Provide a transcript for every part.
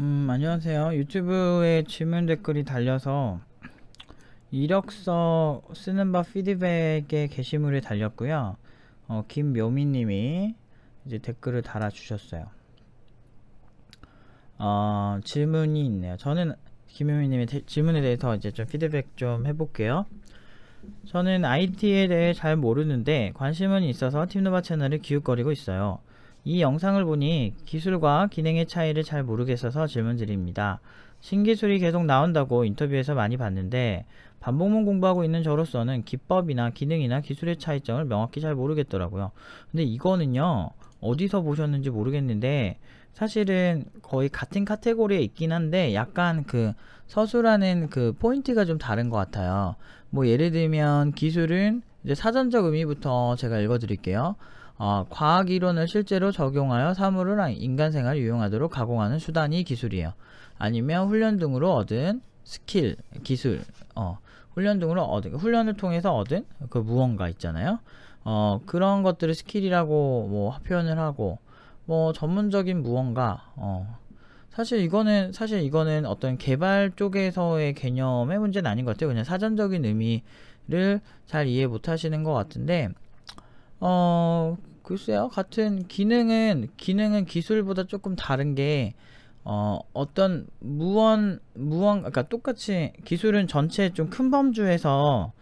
음, 안녕하세요. 유튜브에 질문 댓글이 달려서 이력서 쓰는 바 피드백에 게시물이 달렸고요. 어, 김묘미님이 이제 댓글을 달아주셨어요. 어, 질문이 있네요. 저는 김효미님의 질문에 대해서 이제 좀 피드백 좀 해볼게요. 저는 IT에 대해 잘 모르는데 관심은 있어서 팀노바 채널을 기웃거리고 있어요. 이 영상을 보니 기술과 기능의 차이를 잘 모르겠어서 질문드립니다. 신기술이 계속 나온다고 인터뷰에서 많이 봤는데 반복문 공부하고 있는 저로서는 기법이나 기능이나 기술의 차이점을 명확히 잘 모르겠더라고요. 근데 이거는요. 어디서 보셨는지 모르겠는데 사실은 거의 같은 카테고리에 있긴 한데 약간 그 서술하는 그 포인트가 좀 다른 것 같아요. 뭐 예를 들면 기술은 이제 사전적 의미부터 제가 읽어드릴게요. 어, 과학 이론을 실제로 적용하여 사물을 인간 생활 유용하도록 가공하는 수단이 기술이에요. 아니면 훈련 등으로 얻은 스킬, 기술, 어, 훈련 등으로 얻은 훈련을 통해서 얻은 그 무언가 있잖아요. 어, 그런 것들을 스킬이라고 뭐 표현을 하고 뭐 전문적인 무언가 어, 사실 이거는 사실 이거는 어떤 개발 쪽에서의 개념의 문제는 아닌 것 같아요. 그냥 사전적인 의미를 잘 이해 못 하시는 것 같은데 어 글쎄요, 같은 기능은 기능은 기술보다 조금 다른 게 어, 어떤 무언 무언 그러니까 똑같이 기술은 전체 좀 큰 범주에서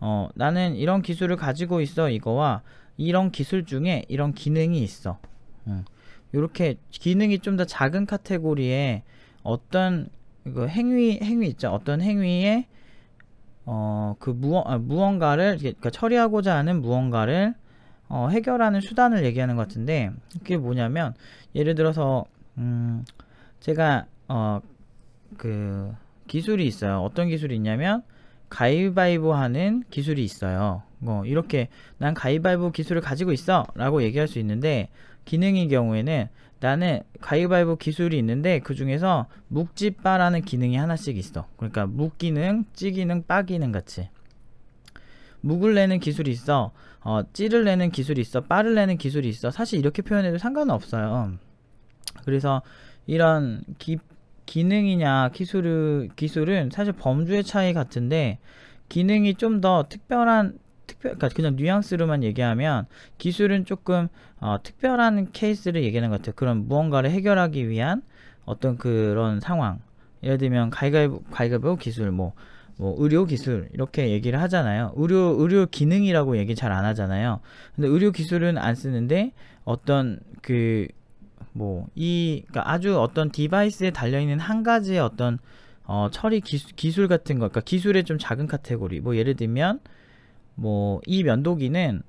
어, 나는 이런 기술을 가지고 있어 이거와 이런 기술 중에 이런 기능이 있어. 응. 이렇게 기능이 좀 더 작은 카테고리에 어떤 그 행위 행위 있죠. 어떤 행위에 어, 그 무언, 아, 무언가를 그러니까 처리하고자 하는 무언가를 어, 해결하는 수단을 얘기하는 것 같은데 그게 뭐냐면 예를 들어서 음, 제가 어, 그 기술이 있어요. 어떤 기술이 있냐면 가위바위보 하는 기술이 있어요. 뭐 이렇게 난 가위바위보 기술을 가지고 있어 라고 얘기할 수 있는데 기능의 경우에는 나는 가위바위보 기술이 있는데 그 중에서 묵지빠라는 기능이 하나씩 있어. 그러니까 묵기능, 찌기능, 빠기능 같이. 묵을 내는 기술이 있어 어, 찌를 내는 기술이 있어 빠를 내는 기술이 있어 사실 이렇게 표현해도 상관은 없어요 그래서 이런 기, 기능이냐 기술을, 기술은 사실 범주의 차이 같은데 기능이 좀 더 특별한 특별 그러니까 그냥 니까그 뉘앙스로만 얘기하면 기술은 조금 어, 특별한 케이스를 얘기하는 것 같아요 그런 무언가를 해결하기 위한 어떤 그런 상황 예를 들면 가위바위 가위바위보 기술 뭐뭐 의료 기술 이렇게 얘기를 하잖아요. 의료 의료 기능이라고 얘기 잘 안 하잖아요. 근데 의료 기술은 안 쓰는데 어떤 그 뭐 이 그러니까 아주 어떤 디바이스에 달려 있는 한 가지의 어떤 어 처리 기술 기술 같은 거 그러니까 기술의 좀 작은 카테고리. 뭐 예를 들면 뭐 이 면도기는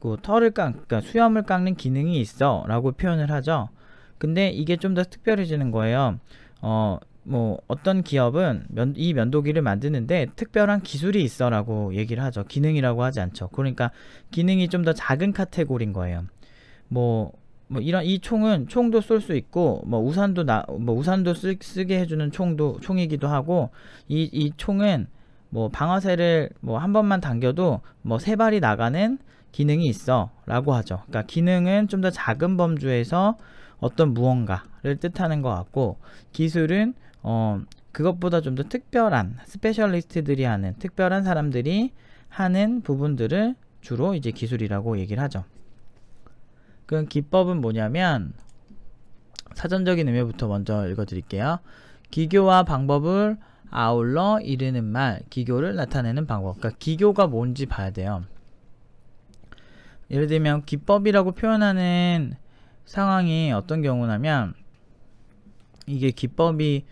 그 털을 깎 그러니까 수염을 깎는 기능이 있어라고 표현을 하죠. 근데 이게 좀 더 특별해지는 거예요. 어뭐 어떤 기업은 면, 이 면도기를 만드는데 특별한 기술이 있어라고 얘기를 하죠. 기능이라고 하지 않죠. 그러니까 기능이 좀 더 작은 카테고리인 거예요. 뭐, 뭐 이런 이 총은 총도 쏠 수 있고 뭐 우산도 나뭐 우산도 쓰, 쓰게 해주는 총도 총이기도 하고 이 이 총은 뭐 방아쇠를 뭐 한 번만 당겨도 뭐 세 발이 나가는 기능이 있어라고 하죠. 그러니까 기능은 좀 더 작은 범주에서 어떤 무언가를 뜻하는 것 같고 기술은 어, 그것보다 좀 더 특별한 스페셜리스트들이 하는 특별한 사람들이 하는 부분들을 주로 이제 기술이라고 얘기를 하죠. 그럼 기법은 뭐냐면 사전적인 의미부터 먼저 읽어드릴게요. 기교와 방법을 아울러 이르는 말, 기교를 나타내는 방법. 그러니까 기교가 뭔지 봐야 돼요. 예를 들면 기법이라고 표현하는 상황이 어떤 경우냐면 이게 기법이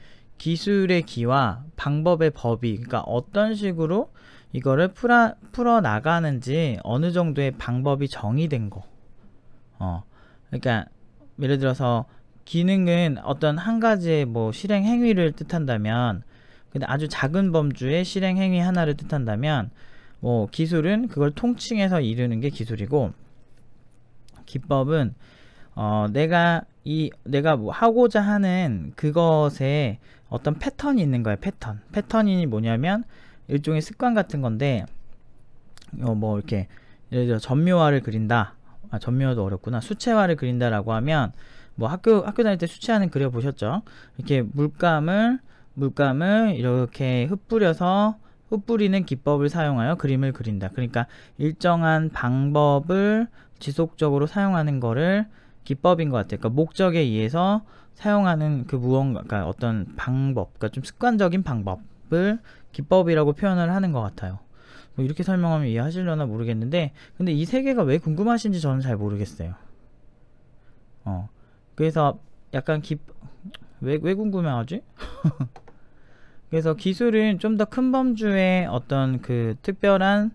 기술의 기와 방법의 법이 그러니까 어떤 식으로 이거를 풀어, 풀어 나가는지 어느 정도의 방법이 정의된 거. 어. 그러니까 예를 들어서 기능은 어떤 한 가지의 뭐 실행 행위를 뜻한다면 근데 아주 작은 범주의 실행 행위 하나를 뜻한다면 뭐 기술은 그걸 통칭해서 이루는 게 기술이고 기법은 어 내가 이 내가 뭐 하고자 하는 그것에 어떤 패턴이 있는 거예요. 패턴. 패턴이 뭐냐면 일종의 습관 같은 건데 어, 뭐 이렇게 예를 들어 전묘화를 그린다. 아, 전묘화도 어렵구나. 수채화를 그린다라고 하면 뭐 학교 학교 다닐 때 수채화는 그려 보셨죠? 이렇게 물감을 물감을 이렇게 흩뿌려서 흩뿌리는 기법을 사용하여 그림을 그린다. 그러니까 일정한 방법을 지속적으로 사용하는 거를 기법인 것 같아요. 그러니까 목적에 의해서 사용하는 그 무언가 그러니까 어떤 방법 그러니까 좀 습관적인 방법을 기법이라고 표현을 하는 것 같아요 뭐 이렇게 설명하면 이해하시려나 모르겠는데 근데 이 세 개가 왜 궁금하신지 저는 잘 모르겠어요 어 그래서 약간 기왜왜 궁금해하지? 그래서 기술은 좀 더 큰 범주의 어떤 그 특별한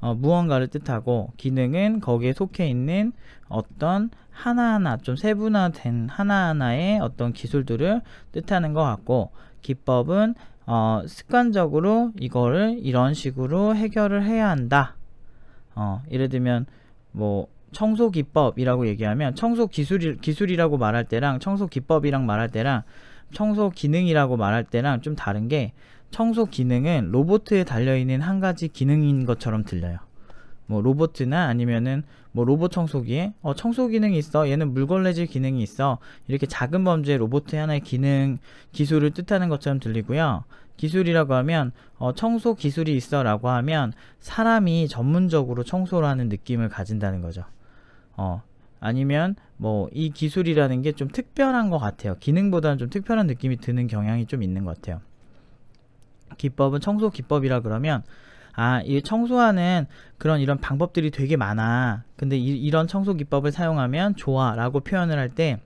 어, 무언가를 뜻하고 기능은 거기에 속해 있는 어떤 하나하나 좀 세분화된 하나하나의 어떤 기술들을 뜻하는 것 같고 기법은 어, 습관적으로 이거를 이런 식으로 해결을 해야 한다. 어, 예를 들면 뭐 청소 기법이라고 얘기하면 청소 기술 이 기술이라고 말할 때랑 청소 기법이랑 말할 때랑 청소 기능이라고 말할 때랑 좀 다른 게 청소 기능은 로보트에 달려있는 한 가지 기능인 것처럼 들려요. 뭐 로봇이나 아니면은 뭐 로봇 청소기에 어 청소 기능이 있어 얘는 물걸레질 기능이 있어 이렇게 작은 범주의 로봇의 하나의 기능 기술을 뜻하는 것처럼 들리고요 기술이라고 하면 어 청소 기술이 있어 라고 하면 사람이 전문적으로 청소를 하는 느낌을 가진다는 거죠 어 아니면 뭐 이 기술이라는 게 좀 특별한 것 같아요 기능보다는 좀 특별한 느낌이 드는 경향이 좀 있는 것 같아요 기법은 청소 기법이라 그러면 아, 이 청소하는 그런 이런 방법들이 되게 많아. 근데 이, 런 청소 기법을 사용하면 좋아. 라고 표현을 할 때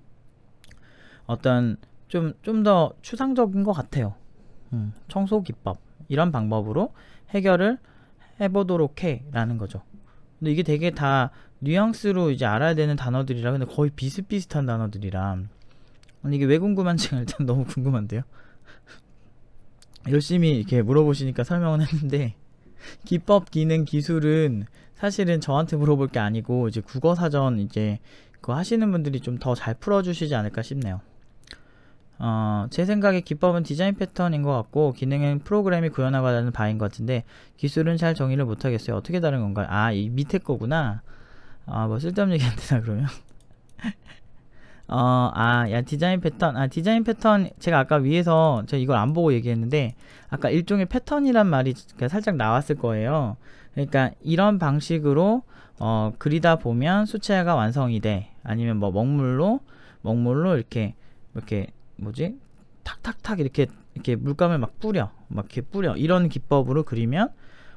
어떤 좀, 좀 더 추상적인 것 같아요. 음, 청소 기법. 이런 방법으로 해결을 해보도록 해. 라는 거죠. 근데 이게 되게 다 뉘앙스로 이제 알아야 되는 단어들이라 근데 거의 비슷비슷한 단어들이라 이게 왜 궁금한지 일단 너무 궁금한데요. 열심히 이렇게 물어보시니까 설명은 했는데 기법, 기능, 기술은 사실은 저한테 물어볼 게 아니고 이제 국어 사전 이제 그 하시는 분들이 좀 더 잘 풀어주시지 않을까 싶네요. 어, 제 생각에 기법은 디자인 패턴인 것 같고 기능은 프로그램이 구현하고자는 바인 것 같은데 기술은 잘 정의를 못하겠어요. 어떻게 다른 건가요? 아, 이 밑에 거구나. 아, 뭐 쓸데없는 얘기한테나 그러면. 어, 아, 야, 디자인 패턴. 아, 디자인 패턴. 제가 아까 위에서 저 이걸 안 보고 얘기했는데, 아까 일종의 패턴이란 말이 그러니까 살짝 나왔을 거예요. 그러니까 이런 방식으로 어, 그리다 보면 수채화가 완성이 돼. 아니면 뭐 먹물로, 먹물로 이렇게, 이렇게, 뭐지? 탁탁탁 이렇게, 이렇게 물감을 막 뿌려. 막 이렇게 뿌려. 이런 기법으로 그리면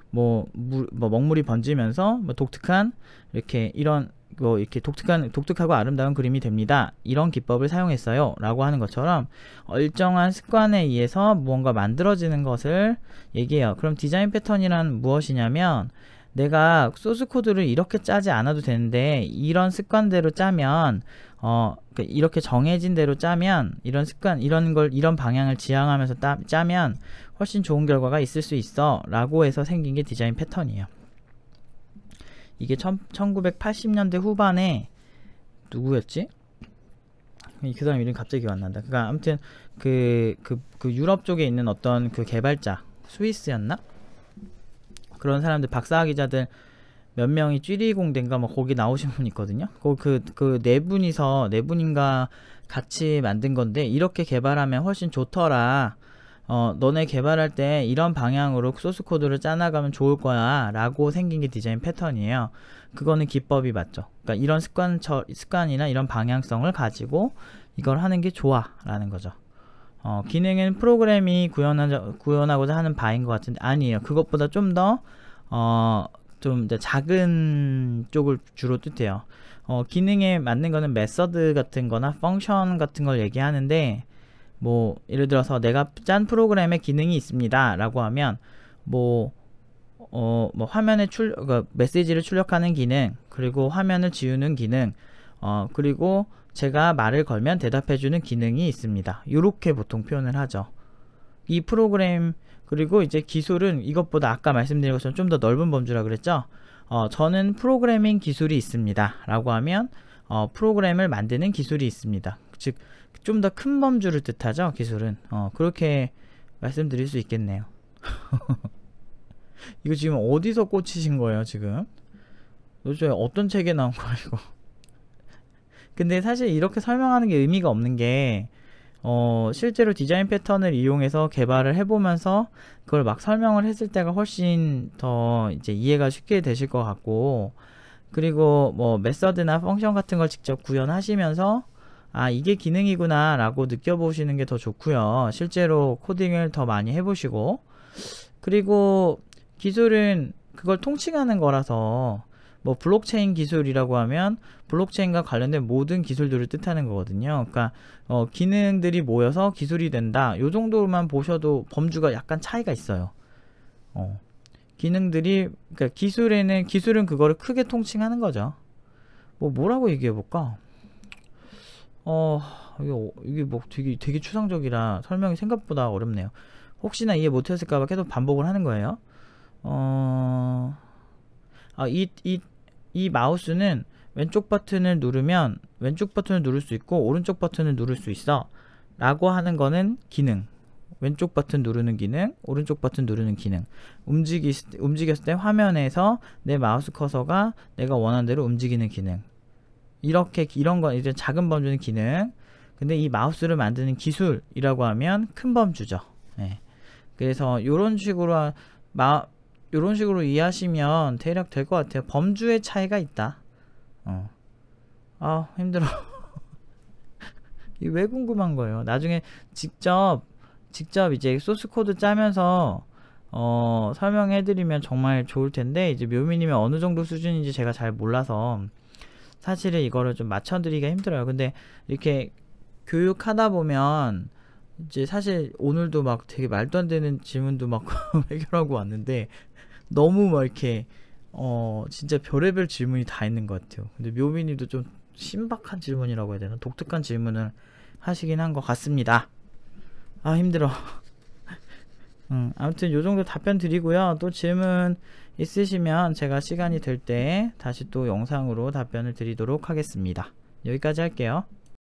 뭐, 물, 뭐 먹물이 번지면서 뭐 독특한 이렇게 이런 뭐 이렇게 독특한 독특하고 아름다운 그림이 됩니다. 이런 기법을 사용했어요라고 하는 것처럼 일정한 습관에 의해서 무언가 만들어지는 것을 얘기해요. 그럼 디자인 패턴이란 무엇이냐면 내가 소스 코드를 이렇게 짜지 않아도 되는데 이런 습관대로 짜면 어 그 이렇게 정해진 대로 짜면 이런 습관 이런 걸 이런 방향을 지향하면서 따, 짜면 훨씬 좋은 결과가 있을 수 있어라고 해서 생긴 게 디자인 패턴이에요. 이게 천, 1980년대 후반에 누구였지? 그 사람 이름 갑자기 왔난다. 그니까 아무튼 그, 그, 그 유럽 쪽에 있는 어떤 그 개발자 스위스였나? 그런 사람들 박사 학위자들 몇 명이 쥐리공대인가 뭐 거기 나오신 분 있거든요. 그그네 그 분이서 네 분인가 같이 만든 건데 이렇게 개발하면 훨씬 좋더라. 어, 너네 개발할 때 이런 방향으로 소스 코드를 짜나가면 좋을 거야 라고 생긴 게 디자인 패턴이에요. 그거는 기법이 맞죠. 그러니까 이런 습관, 습관이나 이런 방향성을 가지고 이걸 하는 게 좋아 라는 거죠. 어, 기능은 프로그램이 구현하, 구현하고자 하는 바인 것 같은데 아니에요. 그것보다 좀 더, 어, 좀 작은 쪽을 주로 뜻해요. 어, 기능에 맞는 거는 메서드 같은 거나 펑션 같은 걸 얘기하는데 뭐 예를 들어서 내가 짠 프로그램의 기능이 있습니다 라고 하면 뭐 어, 뭐 화면에 출, 그러니까 메시지를 출력하는 기능, 그리고 화면을 지우는 기능, 어, 그리고 제가 말을 걸면 대답해주는 기능이 있습니다. 이렇게 보통 표현을 하죠. 이 프로그램, 그리고 이제 기술은 이것보다 아까 말씀드린 것처럼 좀 더 넓은 범주라 그랬죠? 어, 저는 프로그래밍 기술이 있습니다. 라고 하면, 어, 프로그램을 만드는 기술이 있습니다. 즉, 좀더큰 범주를 뜻하죠 기술은 어, 그렇게 말씀드릴 수 있겠네요 이거 지금 어디서 꽂히신 거예요 지금 도대체 어떤 책에 나온 거야 이거 근데 사실 이렇게 설명하는 게 의미가 없는 게 어, 실제로 디자인 패턴을 이용해서 개발을 해보면서 그걸 막 설명을 했을 때가 훨씬 더 이제 이해가 쉽게 되실 것 같고 그리고 뭐 메서드나 펑션 같은 걸 직접 구현하시면서 아 이게 기능이구나 라고 느껴보시는 게 더 좋고요 실제로 코딩을 더 많이 해보시고 그리고 기술은 그걸 통칭하는 거라서 뭐 블록체인 기술이라고 하면 블록체인과 관련된 모든 기술들을 뜻하는 거거든요. 그러니까 어, 기능들이 모여서 기술이 된다. 요 정도로만 보셔도 범주가 약간 차이가 있어요. 어. 기능들이 그러니까 기술에는 기술은 그거를 크게 통칭하는 거죠. 뭐 뭐라고 얘기해 볼까? 어, 이게, 이게 뭐 되게, 되게 추상적이라 설명이 생각보다 어렵네요. 혹시나 이해 못했을까봐 계속 반복을 하는 거예요. 어, 아, 이, 이, 이 마우스는 왼쪽 버튼을 누르면 왼쪽 버튼을 누를 수 있고 오른쪽 버튼을 누를 수 있어. 라고 하는 거는 기능. 왼쪽 버튼 누르는 기능, 오른쪽 버튼 누르는 기능. 움직이, 움직였을 때 화면에서 내 마우스 커서가 내가 원하는 대로 움직이는 기능. 이렇게 이런 건 이제 작은 범주는 기능. 근데 이 마우스를 만드는 기술이라고 하면 큰 범주죠. 네. 그래서 이런 식으로 마 이런 식으로 이해하시면 대략 될 것 같아요. 범주의 차이가 있다. 어. 아 힘들어. 이 왜 궁금한 거예요? 나중에 직접 직접 이제 소스 코드 짜면서 어, 설명해드리면 정말 좋을 텐데 이제 묘미님이 어느 정도 수준인지 제가 잘 몰라서 사실은 이거를 좀 맞춰드리기가 힘들어요. 근데 이렇게 교육하다 보면 이제 사실 오늘도 막 되게 말도 안 되는 질문도 막 해결하고 왔는데 너무 막 이렇게 어 진짜 별의별 질문이 다 있는 것 같아요. 근데 묘미님도 좀 신박한 질문이라고 해야 되나 독특한 질문을 하시긴 한 것 같습니다. 아 힘들어. 음, 아무튼 요 정도 답변 드리고요. 또 질문 있으시면 제가 시간이 될 때 다시 또 영상으로 답변을 드리도록 하겠습니다. 여기까지 할게요.